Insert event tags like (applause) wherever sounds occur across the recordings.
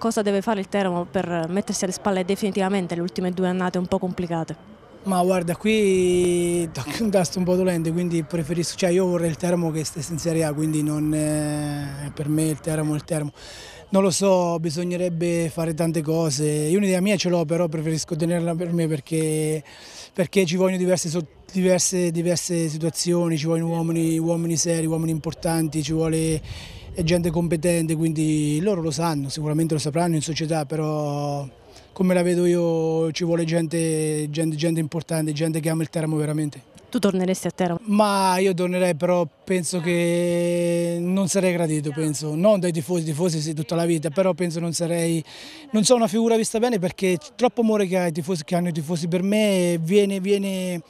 cosa deve fare il Teramo per mettersi alle spalle definitivamente le ultime due annate un po' complicate? Ma guarda, qui (laughs) tocca un tasto un po' dolente, quindi preferisco, cioè io vorrei il Teramo che stesse in Serie A, quindi non, è eh, per me il Teramo è il Teramo. Non lo so, bisognerebbe fare tante cose. Io un'idea mia ce l'ho, però preferisco tenerla per me perché, perché ci vogliono diverse, diverse, diverse, situazioni, ci vogliono uomini, uomini seri, uomini importanti, ci vuole è gente competente, quindi loro lo sanno, sicuramente lo sapranno in società, però come la vedo io ci vuole gente, gente, gente importante, gente che ama il Teramo veramente. Tu torneresti a Teramo? Ma io tornerei, però penso che non sarei gradito, penso, non dai tifosi, tifosi sì, tutta la vita, però penso non sarei, non so, una figura vista bene perché troppo amore che, tifosi, che hanno i tifosi per me viene, viene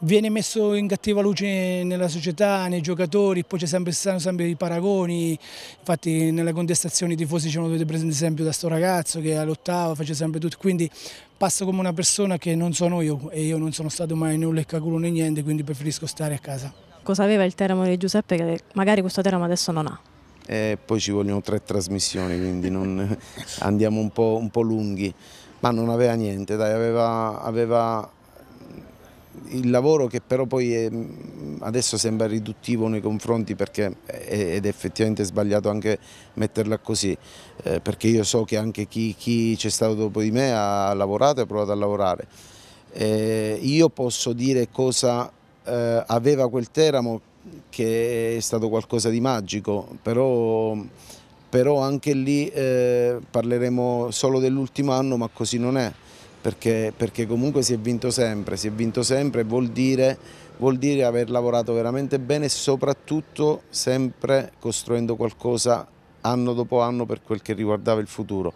viene messo in cattiva luce nella società, nei giocatori, poi ci sempre, stanno sempre i paragoni, infatti nelle contestazioni i tifosi ci hanno dovuto prendere esempio da sto ragazzo che all'ottava faceva sempre tutto, quindi passo come una persona che non sono io e io non sono stato mai né un leccaculo né niente, quindi preferisco stare a casa. Cosa aveva il Teramo di Giuseppe che magari questo Teramo adesso non ha? E poi ci vogliono tre trasmissioni, quindi non... (laughs) andiamo un po', un po', lunghi, ma non aveva niente, dai, aveva, aveva il lavoro che però poi è, mm, adesso sembra riduttivo nei confronti perché ed è effettivamente sbagliato anche metterla così eh, perché io so che anche chi, c'è stato dopo di me ha lavorato e ha provato a lavorare eh, io posso dire cosa eh, aveva quel Teramo che è stato qualcosa di magico però però anche lì eh, parleremo solo dell'ultimo anno ma così non è perché, perché, comunque si è vinto sempre, si è vinto sempre vuol dire, vuol dire aver lavorato veramente bene e soprattutto sempre costruendo qualcosa anno dopo anno per quel che riguardava il futuro.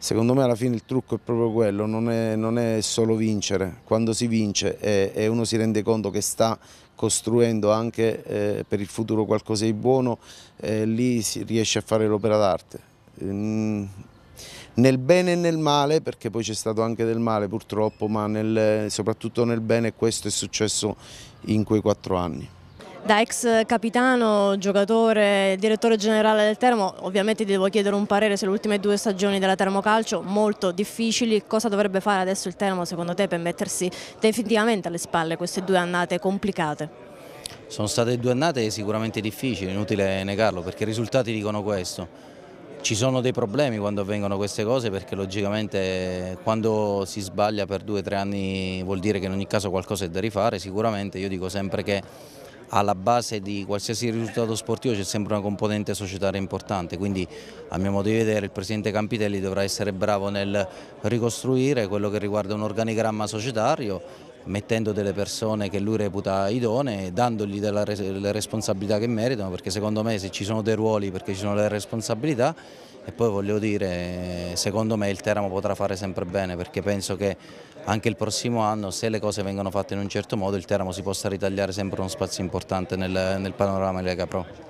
Secondo me alla fine il trucco è proprio quello, non è, non è solo vincere, quando si vince e, e, uno si rende conto che sta costruendo anche eh, per il futuro qualcosa di buono, eh, lì si riesce a fare l'opera d'arte. Mm nel bene e nel male, perché poi c'è stato anche del male purtroppo, ma nel, soprattutto nel bene questo è successo in quei quattro anni. Da ex capitano, giocatore, direttore generale del Termo, ovviamente ti devo chiedere un parere sulle ultime due stagioni della Termocalcio, molto difficili. Cosa dovrebbe fare adesso il Termo secondo te per mettersi definitivamente alle spalle queste due annate complicate? Sono state due annate sicuramente difficili, inutile negarlo, perché i risultati dicono questo ci sono dei problemi quando avvengono queste cose perché logicamente eh, quando si sbaglia per due o tre anni vuol dire che in ogni caso qualcosa è da rifare, sicuramente io dico sempre che alla base di qualsiasi risultato sportivo c'è sempre una componente societaria importante, quindi a mio modo di vedere il Presidente Campitelli dovrà essere bravo nel ricostruire quello che riguarda un organigramma societario mettendo delle persone che lui reputa idonee, dandogli le responsabilità che meritano, perché secondo me se ci sono dei ruoli perché ci sono le responsabilità e poi voglio dire, secondo me il Teramo potrà fare sempre bene, perché penso che anche il prossimo anno, se le cose vengono fatte in un certo modo, il Teramo si possa ritagliare sempre uno spazio importante nel, nel panorama Lega Pro.